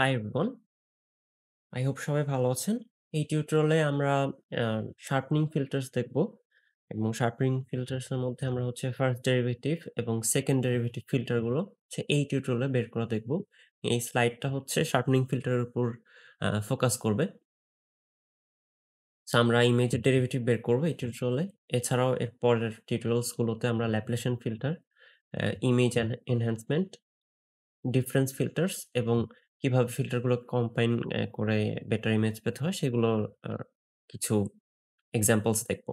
Hi everyone I hope সবাই ভালো আছেন এই টিউটোরিয়ালে আমরা শার্পনিং ফিল্টার্স দেখব এবং শার্পনিং ফিল্টার্সের মধ্যে আমরা হচ্ছে ফার্স্ট ডেরিভেটিভ এবং সেকেন্ড ডেরিভেটিভ ফিল্টারগুলো হচ্ছে এই টিউটোরিয়ালে বের করা দেখব এই স্লাইডটা হচ্ছে শার্পনিং ফিল্টারের উপর ফোকাস করবে আমরা ইমেজের ডেরিভেটিভ বের করবো এই টিউটোরিয়ালে এছাড়াও এর পরের টিউটোরিয়ালসগুলোতে আমরা laplacian filter image enhancement difference filters এবং কিভাবে ফিল্টারগুলো কম্বাইন করে বেটার ইমেজ পেতে হয় সেগুলো কিছু এক্সাম্পলস দেখব।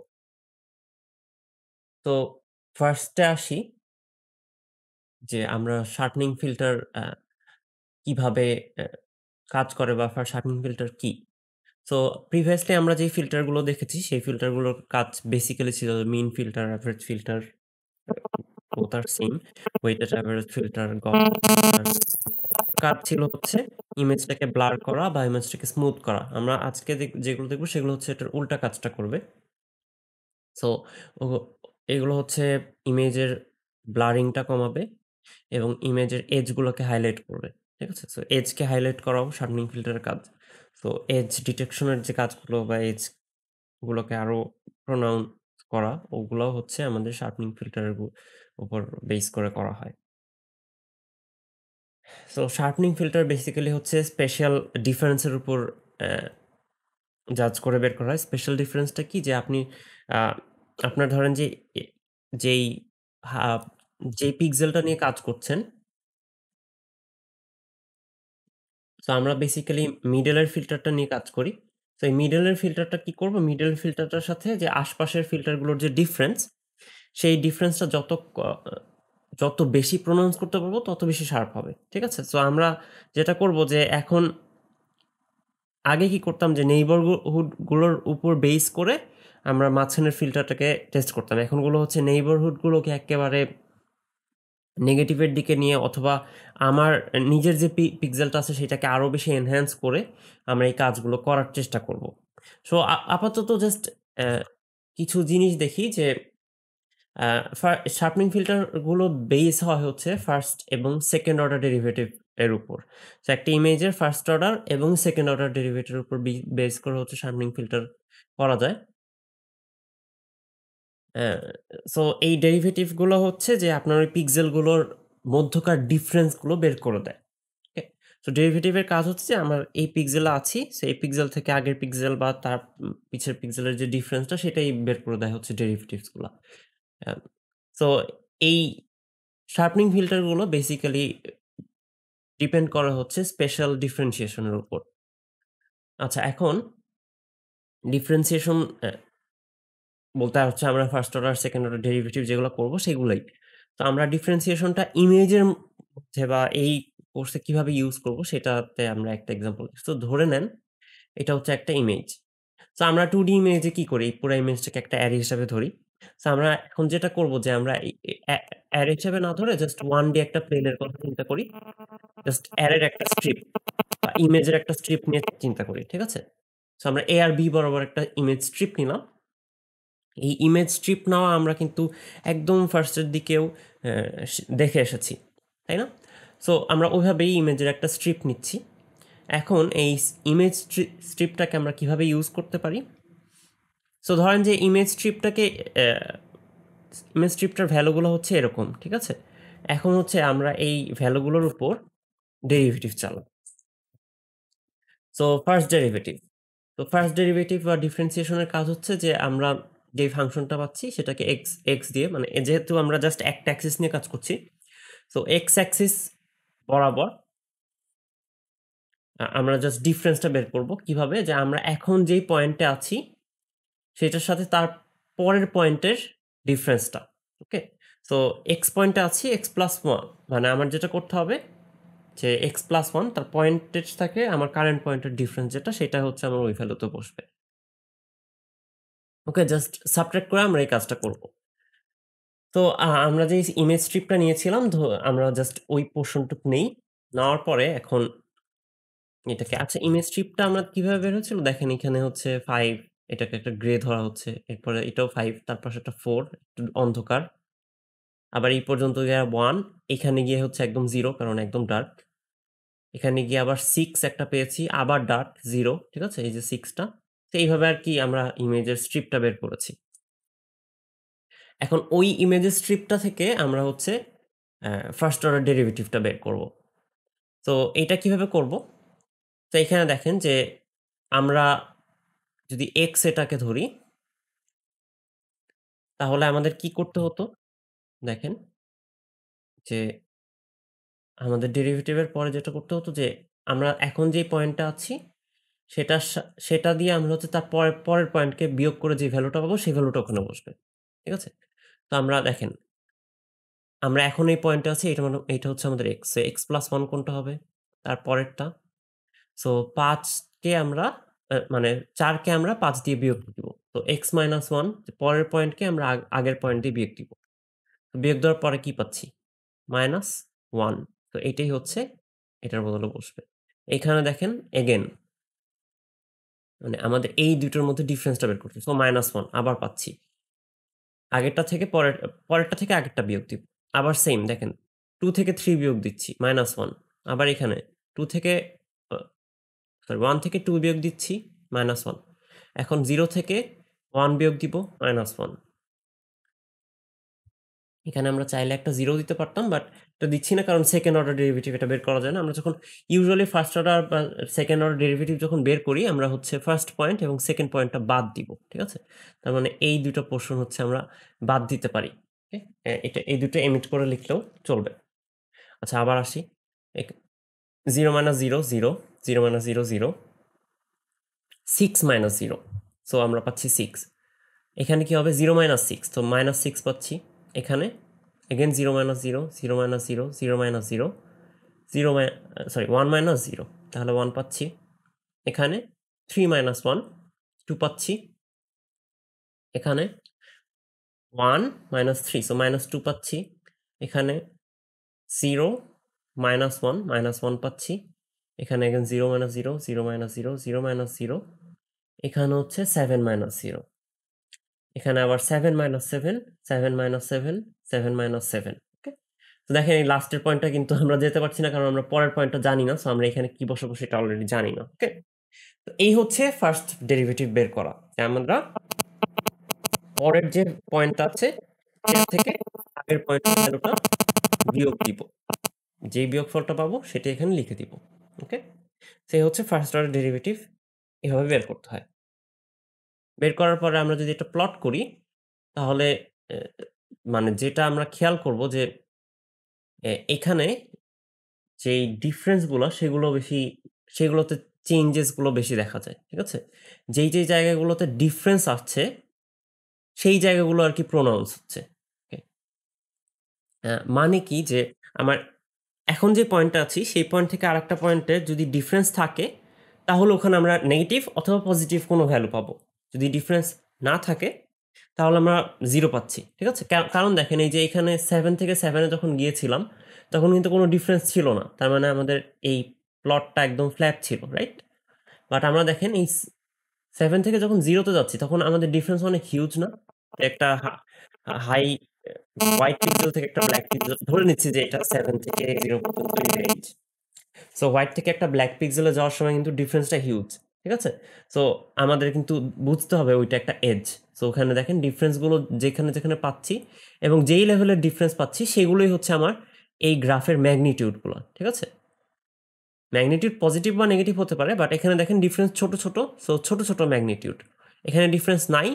তো ফার্স্টে আসি যে আমরা শার্পনিং ফিল্টার কিভাবে কাজ করে বা ফার শার্পনিং ফিল্টার কি? সো প্রিভিয়াসলি আমরা যেই ফিল্টারগুলো দেখেছি সেই ফিল্টারগুলোর কাজ বেসিক্যালি ছিল মিন ফিল্টার, অ্যাভারেজ ফিল্টার অবতার সিং ওয়েটেড অ্যাভারেজ ফিল্টার কাজ ছিল হচ্ছে ইমেজটাকে ব্লার করা বা ইমেজটাকে স্মুথ করা আমরা আজকে যেগুলো দেখবো সেগুলো হচ্ছে এটার উল্টা কাজটা করবে সো এগুলো হচ্ছে ইমেজের ব্লারিংটা কমাবে এবং ইমেজের এজগুলোকে হাইলাইট করবে ঠিক আছে সো এজকে হাইলাইট করাও শার্পনিং ফিল্টারের কাজ সো এজ ডিটেকশনের যে কাজগুলো বা এজগুলোকে আরও প্রোনাউন করা ওগুলো হচ্ছে আমাদের শার্পনিং ফিল্টারের উপর বেস করে করা হয় সো শার্পনিং ফিল্টার বেসিক্যালি হচ্ছে স্পেশাল ডিফারেন্সের উপর জাজ করে বের করা হয় স্পেশাল ডিফারেন্সটা কি যে আপনি আপনার ধরেন যে যেই যে পিক্সেলটা নিয়ে কাজ করছেন তো আমরা বেসিক্যালি মিডলের ফিল্টারটা নিয়ে কাজ করি তো এই মিডলের ফিল্টারটা কি করবো মিডল ফিল্টারটার সাথে যে আশপাশের ফিল্টারগুলোর যে ডিফারেন্স সেই ডিফারেন্সটা যত যত বেশি প্রোনাউন্স করতে পারবো তত বেশি শার্প হবে ঠিক আছে সো আমরা যেটা করব যে এখন আগে কি করতাম যে নেইবারহুডগুলোর উপর বেস করে আমরা মাঝখানের ফিল্টারটাকে টেস্ট করতাম এখনগুলো হচ্ছে নেইবারহুডগুলোকে একেবারে নেগেটিভের দিকে নিয়ে অথবা আমার নিজের যে পিক্সেলটা আছে সেটাকে আরও বেশি এনহ্যান্স করে আমরা এই কাজগুলো করার চেষ্টা করব সো আপাতত জাস্ট কিছু জিনিস দেখি যে শার্পনিং ফিল্টারগুলো বেস হয় হচ্ছে ফার্স্ট এবং সেকেন্ড অর্ডার ডেরিভেটিভ এর উপর তো একটা ইমেজের ফার্স্ট অর্ডার এবং সেকেন্ড অর্ডার ডেরিভেটিভের উপর বেস করে হচ্ছে শার্পনিং ফিল্টার করা যায় সো এই ডেরিভেটিভগুলো হচ্ছে যে আপনার ওই পিক্সেলগুলোর মধ্যকার ডিফারেন্সগুলো বের করে দেয় তো ডেরিভেটিভের কাজ হচ্ছে যে আমার এই পিক্সেলে আছি সেই পিক্সেল থেকে আগের পিক্সেল বা তার পিছের পিক্সেলের যে ডিফারেন্সটা সেটাই বের করে দেয় হচ্ছে ডেরিভেটিভসগুলো তো এই শার্পনিং ফিল্টারগুলো বেসিক্যালি ডিপেন্ড করা হচ্ছে স্পেশাল ডিফারেন্সিয়েশনের উপর আচ্ছা এখন ডিফারেন্সিয়েশন বলতে হচ্ছে আমরা first order second order derivative যেগুলো করবো সেগুলোই তো আমরা ডিফারেন্সিয়েশনটা ইমেজের মধ্যে বা এই কোর্সে কিভাবে ইউজ করব সেটাতে আমরা একটা এক্সাম্পল তো ধরে নেন এটা হচ্ছে একটা ইমেজ তো আমরা টু ডি ইমেজে কী করি পুরো ইমেজটাকে একটা অ্যারি হিসাবে ধরি আমরা এখন যেটা করব যে আমরা এই অ্যারে হিসেবে না ধরে জাস্ট ওয়ান একটা প্লেনের কথা চিন্তা করি জাস্ট অ্যারের একটা স্ট্রিপ বা ইমেজের একটা স্ট্রিপ নিয়ে চিন্তা করি ঠিক আছে সো আমরা এ আর বি বরাবর একটা ইমেজ স্ট্রিপ নিলাম এই ইমেজ স্ট্রিপ নেওয়া আমরা কিন্তু একদম ফার্স্টের দিকেও দেখে এসেছি তাই না সো আমরা ওইভাবেই ইমেজের একটা স্ট্রিপ নিচ্ছি এখন এই ইমেজ স্ট্রিপটাকে আমরা কিভাবে ইউজ করতে পারি সো ধরেন যে ইমেজ স্ট্রিপটাকে ইমেজ স্ট্রিপটার ভ্যালুগুলো হচ্ছে এরকম ঠিক আছে এখন হচ্ছে আমরা এই ভ্যালুগুলোর উপর ডেরিভেটিভ চালাব সো ফার্স্ট ডেরিভেটিভ তো ফার্স্ট ডেরিভেটিভ বা ডিফারেন্সিয়েশনের কাজ হচ্ছে যে আমরা যে ফাংশনটা পাচ্ছি সেটাকে এক্স এক্স দিয়ে মানে যেহেতু আমরা জাস্ট একটা অ্যাক্সিস নিয়ে কাজ করছি সো এক্স অ্যাক্সিস বরাবর আমরা জাস্ট ডিফারেন্সটা বের করব কিভাবে যে আমরা এখন যেই পয়েন্টে আছি সেটার সাথে তার পরের পয়েন্টের ডিফারেন্সটা ওকে তো এক্স পয়েন্টে আছি এক্স প্লাস ওয়ান মানে আমার যেটা করতে হবে যে এক্স প্লাস ওয়ান তার পয়েন্টেজ থাকে আমার কারেন্ট পয়েন্টের ডিফারেন্স যেটা সেটা হচ্ছে আমার ওই ভ্যালুতে বসবে ওকে জাস্ট সাবট্রাক্ট করে আমরা এই কাজটা করব তো আমরা যে ইমেজ স্ট্রিপটা নিয়েছিলাম আমরা জাস্ট ওই পোর্শনটুকু নেই নেওয়ার পরে এখন এটাকে আচ্ছা ইমেজ স্ট্রিপটা আমরা কীভাবে বের হচ্ছিল দেখেন এখানে হচ্ছে ফাইভ এটাকে একটা গ্রে ধরা হচ্ছে এরপরে এটাও ফাইভ তার পাশে একটা ফোর অন্ধকার আবার এই পর্যন্ত গিয়ে ওয়ান এখানে গিয়ে হচ্ছে একদম জিরো কারণ একদম ডার্ক এখানে গিয়ে আবার সিক্স একটা পেয়েছি আবার ডার্ক জিরো ঠিক আছে এই যে সিক্সটা তো এইভাবে আর কি আমরা ইমেজের স্ট্রিপটা বের করেছি এখন ওই ইমেজের স্ট্রিপটা থেকে আমরা হচ্ছে ফার্স্ট অর্ডার ডেরিভেটিভটা বের করব তো এটা কিভাবে করব তো এখানে দেখেন যে আমরা যদি এক্স এটাকে ধরি তাহলে আমাদের কি করতে হতো দেখেন যে আমাদের ডেরিভেটিভের পরে যেটা করতে হতো যে আমরা এখন যেই পয়েন্টটা আছি সেটা সেটা দিয়ে আমরা হচ্ছে তার পরের পরের পয়েন্টকে বিয়োগ করে যে ভ্যালুটা পাবো সেই ভ্যালুটা ওখানে বসবে ঠিক আছে তো আমরা দেখেন আমরা এখন এই পয়েন্টে আছি এটা মানে এটা হচ্ছে আমাদের এক্স এক্স প্লাস ওয়ান কোনটা হবে তার পরেরটা সো পাঁচকে আমরা মানে চারকে আমরা পাঁচ দিয়ে বিয়োগ দিব তো এক্স মাইনাস ওয়ান পরের পয়েন্টকে আমরা আগের পয়েন্ট দিয়ে বিয়োগ দিব বিয়োগ দেওয়ার পরে কি পাচ্ছি মাইনাস ওয়ান তো এটাই হচ্ছে এটার বদলে বসবে এখানে দেখেন এগেন মানে আমাদের এই দুটোর মধ্যে ডিফারেন্সটা বের করছে সো মাইনাস ওয়ান আবার পাচ্ছি আগেরটা থেকে পরের পরেরটা থেকে আগেরটা বিয়োগ দিব আবার সেম দেখেন টু থেকে থ্রি বিয়োগ দিচ্ছি মাইনাস ওয়ান আবার এখানে টু থেকে সরি ওয়ান থেকে টু বিয়োগ দিচ্ছি মাইনাস ওয়ান এখন জিরো থেকে ওয়ান বিয়োগ দিব মাইনাস ওয়ান এখানে আমরা চাইলে একটা জিরো দিতে পারতাম বাট এটা দিচ্ছি না কারণ সেকেন্ড অর্ডার ডেরিভেটিভ এটা বের করা যায় না আমরা যখন ইউজুয়ালি ফার্স্ট অর্ডার বা সেকেন্ড অর্ডার ডেরিভেটিভ যখন বের করি আমরা হচ্ছে ফার্স্ট পয়েন্ট এবং সেকেন্ড পয়েন্টটা বাদ দিব ঠিক আছে তার মানে এই দুটো পোর্শন হচ্ছে আমরা বাদ দিতে পারি এটা এই দুটো এমিট করে লিখলেও চলবে আচ্ছা আবার আসি zero minus zero zero zero minus zero zero six minus zero so আমরা পাচ্ছি সিক্স এখানে কি হবে জিরো মাইনাস সিক্স তো মাইনাস সিক্স পাচ্ছি এখানে again zero minus zero zero minus zero zero minus zero zero my sorry one minus zero তাহলে one পাচ্ছি এখানে থ্রি মাইনাস ওয়ান টু পাচ্ছি এখানে one minus three so minus two পাচ্ছি এখানে zero minus one minus one পাচ্ছি এখানে এখানে zero minus zero zero minus zero zero minus zero এখানে হচ্ছে সেভেন মাইনাস জিরো এখানে আবার seven minus seven seven minus seven seven minus seven okay তো দেখেন এই লাস্টের পয়েন্টটা কিন্তু আমরা যেতে পারছি না কারণ আমরা পরের পয়েন্টটা জানি না সো আমরা এখানে কি বসে সেটা অলরেডি জানি না ওকে তো এই হচ্ছে ফার্স্ট ডেরিভেটিভ বের করা আমরা পরের যে পয়েন্ট আছে সেটা থেকে আগের পয়েন্টটা বিয়োগ দিব যে বিয়োগফলটা পাবো সেটা এখানে লিখে দিব সে হচ্ছে ফার্স্ট অর্ডার ডেরিভেটিভ এভাবে বের করতে হয় বের করার পরে আমরা যদি একটা প্লট করি তাহলে মানে যেটা আমরা খেয়াল করব যে এখানে যেই ডিফারেন্সগুলো সেগুলো বেশি সেগুলোতে চেঞ্জেসগুলো বেশি দেখা যায় ঠিক আছে যেই যেই জায়গাগুলোতে ডিফারেন্স আসছে সেই জায়গাগুলো আর কি প্রোনাউন্স হচ্ছে মানে কি যে আমার এখন যে পয়েন্টটা আছি সেই পয়েন্ট থেকে আর একটা পয়েন্টে যদি ডিফারেন্স থাকে তাহলে ওখানে আমরা নেগেটিভ অথবা পজিটিভ কোনো ভ্যালু পাবো যদি ডিফারেন্স না থাকে তাহলে আমরা জিরো পাচ্ছি ঠিক আছে কারণ দেখেন এই যে এখানে সেভেন থেকে সেভেনে যখন গিয়েছিলাম তখন কিন্তু কোনো ডিফারেন্স ছিল না তার মানে আমাদের এই প্লটটা একদম ফ্ল্যাট ছিল রাইট বাট আমরা দেখেন এই সেভেন থেকে যখন জিরোতে যাচ্ছি তখন আমাদের ডিফারেন্স অনেক হিউজ না একটা হাই হোয়াইট পিক্সেল থেকে একটা ব্ল্যাক পিক্সেল ধরে নিচ্ছি যে এটা সেভেন থেকে জিরো রেঞ্জ সো হোয়াইট থেকে একটা ব্ল্যাক পিক্সেলে যাওয়ার সময় কিন্তু ডিফারেন্সটা হিউজ ঠিক আছে সো আমাদের কিন্তু বুঝতে হবে ওইটা একটা এজ সো ওখানে দেখেন ডিফারেন্সগুলো যেখানে যেখানে পাচ্ছি এবং যেই লেভেলের ডিফারেন্স পাচ্ছি সেগুলোই হচ্ছে আমার এই গ্রাফের ম্যাগনিটিউডগুলো ঠিক আছে ম্যাগনিটিউড পজিটিভ বা নেগেটিভ হতে পারে বাট এখানে দেখেন ডিফারেন্স ছোট ছোট সো ছোট ছোট ম্যাগনিটিউড এখানে ডিফারেন্স নাই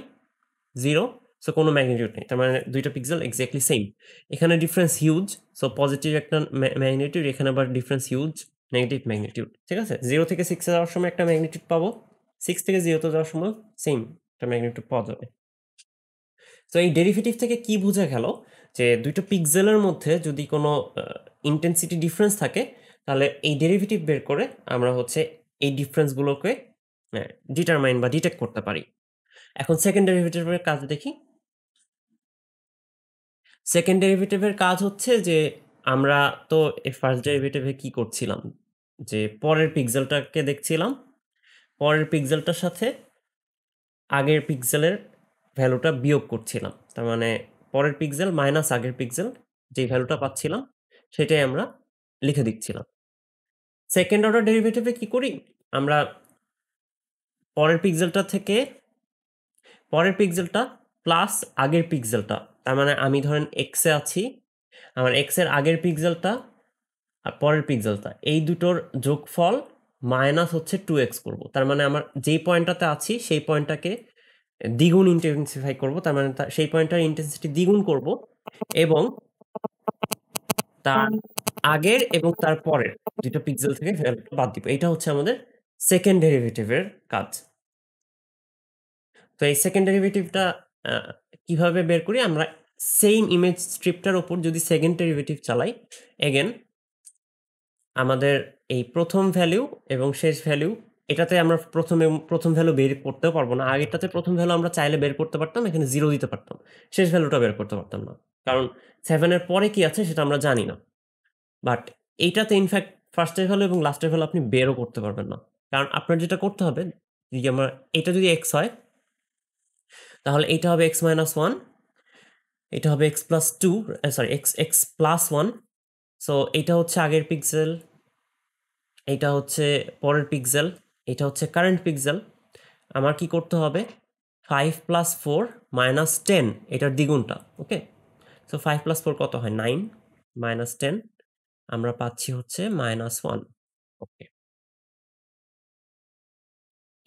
জিরো সো কোনো ম্যাগনেটিউড নেই তার মানে দুইটা পিক্সেল এক্স্যাক্টলি সেম এখানে ডিফারেন্স হিউজ সো পজিটিভ একটা ম্যাগনেটিউড এখানে আবার ডিফারেন্স হিউজ নেগেটিভ ম্যাগনেটিউড ঠিক আছে জিরো থেকে সিক্সে যাওয়ার সময় একটা ম্যাগনেটিউড পাবো সিক্স থেকে জিরোতে যাওয়ার সময় সেম একটা ম্যাগনেটিউড পাওয়া যাবে সো এই ডেরিভেটিভ থেকে কি বোঝা গেল যে দুইটা পিক্সেলের মধ্যে যদি কোনো ইন্টেন্সিটি ডিফারেন্স থাকে তাহলে এই ডেরিভেটিভ বের করে আমরা হচ্ছে এই ডিফারেন্সগুলোকে ডিটারমাইন হ্যাঁ, বা ডিটেক্ট করতে পারি এখন সেকেন্ড ডেরিভেটিভের কাজ দেখি সেকেন্ড ডেরিভেটিভের কাজ হচ্ছে যে আমরা তো এই ফার্স্ট ডেরিভেটিভে কি করছিলাম যে পরের পিক্সেলটাকে দেখছিলাম পরের পিক্সেলটার সাথে আগের পিক্সেলের ভ্যালুটা বিয়োগ করছিলাম তার মানে পরের পিক্সেল মাইনাস আগের পিক্সেল যে ভ্যালুটা পাচ্ছিলাম সেটাই আমরা লিখে দিচ্ছিলাম সেকেন্ড অর্ডার ডেরিভেটিভে কি করি আমরা পরের পিক্সেলটা থেকে পরের পিক্সেলটা প্লাস আগের পিক্সেলটা তার মানে আমি ধরেন এক্সে আছি আমার এক্সের আগের পিক্সেলটা আর পরের পিক্সেলটা এই দুটোর যোগফল মাইনাস হচ্ছে টু এক্স করবো তার মানে আমার যেই পয়েন্টটাতে আছি সেই পয়েন্টটাকে দ্বিগুণ ইন্টেন্সিফাই করব তার মানে সেই পয়েন্টটার ইন্টেন্সিটি দ্বিগুণ করব এবং তার আগের এবং তার পরের দুটো পিক্সেল থেকে বাদ দিব এটা হচ্ছে আমাদের সেকেন্ড ডেরিভেটিভের কাজ তো এই সেকেন্ড ডেরিভেটিভটা কিভাবে বের করি আমরা সেম ইমেজ স্ট্রিপটার ওপর যদি সেকেন্ড ডেরিভেটিভ চালাই এগেন আমাদের এই প্রথম ভ্যালু এবং শেষ ভ্যালু এটাতে আমরা প্রথমে প্রথম ভ্যালু বের করতেও পারবো না আগেরটাতে প্রথম ভ্যালু আমরা চাইলে বের করতে পারতাম এখানে জিরো দিতে পারতাম শেষ ভ্যালুটা বের করতে পারতাম না কারণ সেভেনের পরে কি আছে সেটা আমরা জানি না বাট এইটাতে ইনফ্যাক্ট ফার্স্টের ভ্যালু এবং লাস্টের ভ্যালু আপনি বেরও করতে পারবেন না কারণ আপনার যেটা করতে হবে যদি আমার এটা যদি এক্স হয় তাহলে এটা হবে এক্স মাইনাস ওয়ান এটা হবে x plus two sorry x x plus one so এটা হচ্ছে আগের পিক্সেল এটা হচ্ছে পরের পিক্সেল এটা হচ্ছে কারেন্ট পিক্সেল আমার কি করতে হবে five plus four minus ten এটার দ্বিগুণটা okay so five plus four কত হয় নাইন মাইনাস টেন আমরা পাচ্ছি হচ্ছে মাইনাস ওয়ান ওকে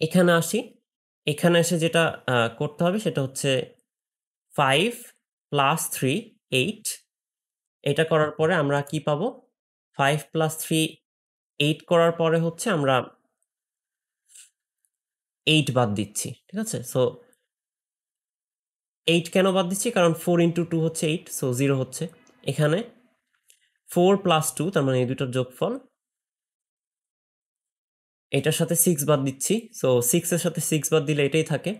এখানে আসি এখানে এসে যেটা করতে হবে সেটা হচ্ছে ফাইভ প্লাস থ্রি এইট এটা করার পরে আমরা কি পাবো ফাইভ প্লাস থ্রি এইট করার পরে হচ্ছে আমরা এইট বাদ দিচ্ছি ঠিক আছে সো এইট কেন বাদ দিচ্ছি কারণ ফোর ইন্টু টু হচ্ছে এইট সো জিরো হচ্ছে এখানে ফোর প্লাস টু তার মানে এই দুটোর যোগফল এটার সাথে সিক্স বাদ দিচ্ছি সো সিক্সের সাথে সিক্স বাদ দিলে এটাই থাকে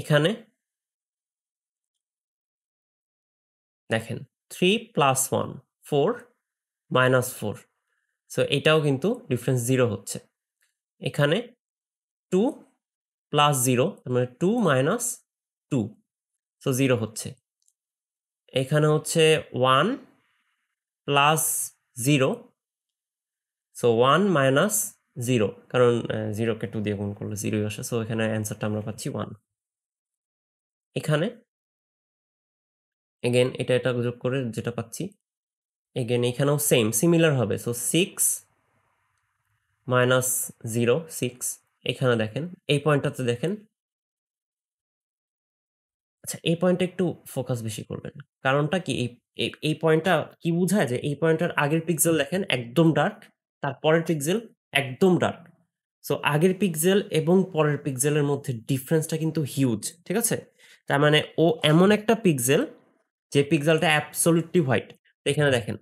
এখানে দেখেন three plus one four minus four so এটাও কিন্তু ডিফারেন্স জিরো হচ্ছে এখানে টু প্লাস জিরো তার মানে two minus two so zero হচ্ছে এখানে হচ্ছে one plus zero so one minus zero কারণ জিরোকে টু দিয়ে গুণ করলে জিরোই আসে সো এখানে অ্যান্সারটা আমরা পাচ্ছি ওয়ান এখানে এগেন এটা এটা যোগ করে যেটা পাচ্ছি এগেন এখানেও সেম সিমিলার হবে so six minus zero six এখানে দেখেন এই পয়েন্টটাতে দেখেন আচ্ছা এই পয়েন্টটা একটু ফোকাস বেশি করবেন কারণটা কি এই এই পয়েন্টটা কি বোঝায় যে এই পয়েন্টটার আগের পিক্সেল দেখেন একদম ডার্ক তারপরের পিক্সেল একদম ডার্ক সো আগের পিক্সেল এবং পরের পিক্সেলের মধ্যে ডিফারেন্সটা কিন্তু হিউজ ঠিক আছে তার মানে ও এমন একটা পিক্সেল যে পিক্সেলটা অ্যাবসলিউটলি হোয়াইট এখানে দেখেন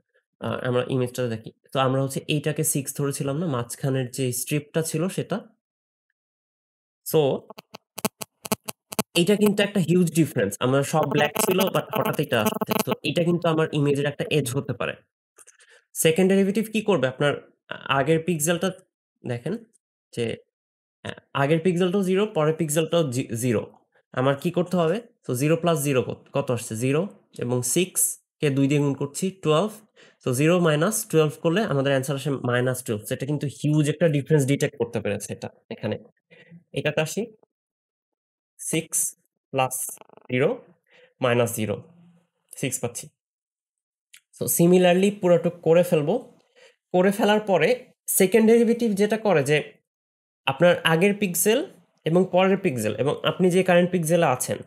আমরা ইমেজটা দেখি তো আমরা হচ্ছে এইটাকে সিক্স ধরেছিলাম না মাঝখানের যে স্ট্রিপটা ছিল সেটা সো এটা কিন্তু একটা হিউজ ডিফারেন্স আমরা সব ব্ল্যাক ছিল বাট হঠাৎ এটা আসছে তো এটা কিন্তু আমার ইমেজের একটা এজ হতে পারে সেকেন্ড ডেরিভেটিভ কি করবে আপনার আগের পিক্সেলটা দেখেন যে আগের পিক্সেলটাও জিরো পরের পিক্সেলটাও জিরো আমার কি করতে হবে? তো জিরো প্লাস জিরো কত আসছে? জিরো এবং সিক্স কে দুই দিয়ে গুণ করছি টুয়েলভ তো জিরো মাইনাস টুয়েলভ করলে আমাদের অ্যান্সার আসে টুয়েলভ সেটা কিন্তু হিউজ একটা ডিফারেন্স ডিটেক্ট করতে পেরেছে এটা এখানে। এটাতে আসি six plus zero minus zero six পাচ্ছি। সো সিমিলারলি পুরাটুক করে ফেলবো। করে ফেলার পরে সেকেন্ড ডেরিভেটিভ যেটা করে যে আপনার আগের পিক্সেল এবং পরের পিক্সেল এবং আপনি যে কারেন্ট পিক্সেলে আছেন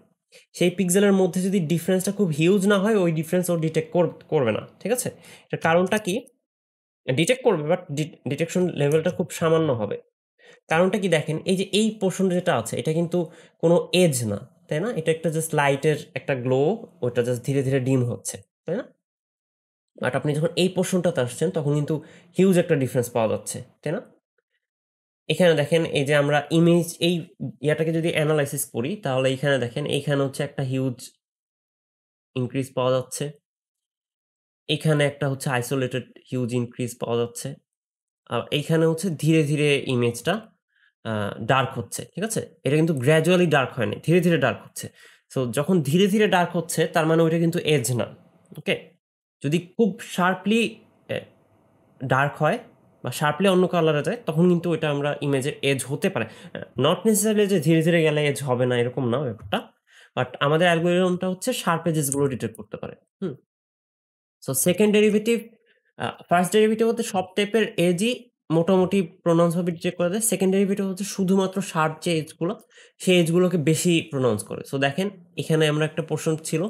সেই পিক্সেলের মধ্যে যদি ডিফারেন্সটা খুব হিউজ না হয় ওই ডিফারেন্স ও ডিটেক্ট করবে না ঠিক আছে এটার কারণটা কি ডিটেক্ট করবে বাট ডিটেকশন লেভেলটা খুব সামান্য হবে কারণটা কি দেখেন এই যে এই পোর্শন যেটা আছে এটা কিন্তু কোনো এজ না তাই না এটা একটা জাস্ট লাইটের একটা গ্লো ওটা জাস্ট ধীরে ধীরে ডিম হচ্ছে তাই না বাট আপনি যখন এই পোর্শনটাতে আসছেন তখন কিন্তু হিউজ একটা ডিফারেন্স পাওয়া যাচ্ছে তাই না এখানে দেখেন এই যে আমরা ইমেজ এই ইয়াটাকে যদি অ্যানালাইসিস করি তাহলে এইখানে দেখেন এইখানে হচ্ছে একটা হিউজ ইনক্রিজ পাওয়া যাচ্ছে এখানে একটা হচ্ছে আইসোলেটেড হিউজ ইনক্রিজ পাওয়া যাচ্ছে আর এইখানে হচ্ছে ধীরে ধীরে ইমেজটা ডার্ক হচ্ছে ঠিক আছে এটা কিন্তু গ্র্যাজুয়ালি ডার্ক হয়নি ধীরে ধীরে ডার্ক হচ্ছে সো যখন ধীরে ধীরে ডার্ক হচ্ছে তার মানে ওইটা কিন্তু এজ না ওকে যদি খুব শার্পলি ডার্ক হয় বা শার্পলি অন্য কালারে যায় তখন কিন্তু ওইটা আমরা ইমেজের এজ হতে পারে নট নেসেসারি যে ধীরে ধীরে গেলে এজ হবে না এরকম না ব্যাপারটা বাট আমাদের অ্যালগোরিদমটা হচ্ছে শার্প এজেসগুলো ডিটেক্ট করতে পারে hmm so second derivative first derivative হতে সব টাইপের এজই মোটামুটি প্রোনাউন্সভাবে ডিটেক্ট করা যায় সেকেন্ড ডেরিভেটিভ হচ্ছে শুধুমাত্র শার্প যে এজগুলো সেই এজগুলোকে বেশি প্রোনাউন্স করে সো দেখেন এখানে আমরা একটা পোর্শন ছিল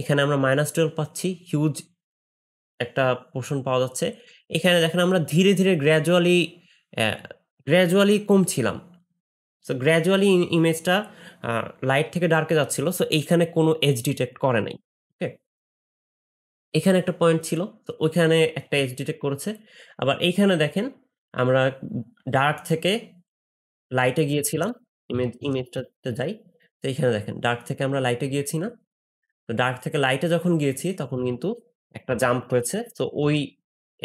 এখানে আমরা মাইনাস টুয়েলভ পাচ্ছি হিউজ একটা পোষণ পাওয়া যাচ্ছে এখানে দেখেন আমরা ধীরে ধীরে গ্র্যাজুয়ালি গ্র্যাজুয়ালি কমছিলাম সো গ্র্যাজুয়ালি ইমেজটা লাইট থেকে ডার্কে যাচ্ছিল সো এইখানে কোনো এজ ডিটেক্ট করে নাই ওকে এখানে একটা পয়েন্ট ছিল তো ওইখানে একটা এজ ডিটেক্ট করেছে আবার এইখানে দেখেন আমরা ডার্ক থেকে লাইটে গিয়েছিলাম ইমেজ ইমেজটাতে যাই তো এইখানে দেখেন ডার্ক থেকে আমরা লাইটে গিয়েছি না তো ডার্ক থেকে লাইটে যখন গিয়েছি তখন কিন্তু একটা জাম্প হয়েছে তো ওই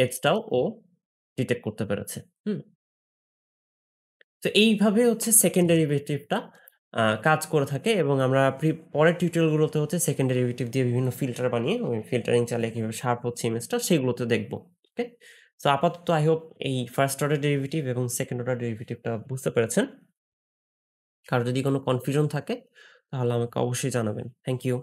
এজটাও ও ডিটেক্ট করতে পেরেছে হুম তো এইভাবে হচ্ছে সেকেন্ড ডেরিভেটিভটা কাজ করে থাকে এবং আমরা পরের টিউটোরিয়ালগুলোতে হচ্ছে সেকেন্ড ডেরিভেটিভ দিয়ে বিভিন্ন ফিল্টার বানিয়ে ওই ফিল্টারিং চালিয়ে কীভাবে শার্প হচ্ছে ইমেজটা সেগুলোতে দেখবো ওকে তো আপাতত আই হোপ এই ফার্স্ট অর্ডার ডেরিভেটিভ এবং সেকেন্ড অর্ডার ডেরিভেটিভটা বুঝতে পেরেছেন কারো যদি কোনো কনফিউশন থাকে তাহলে আমাকে অবশ্যই জানাবেন থ্যাংক ইউ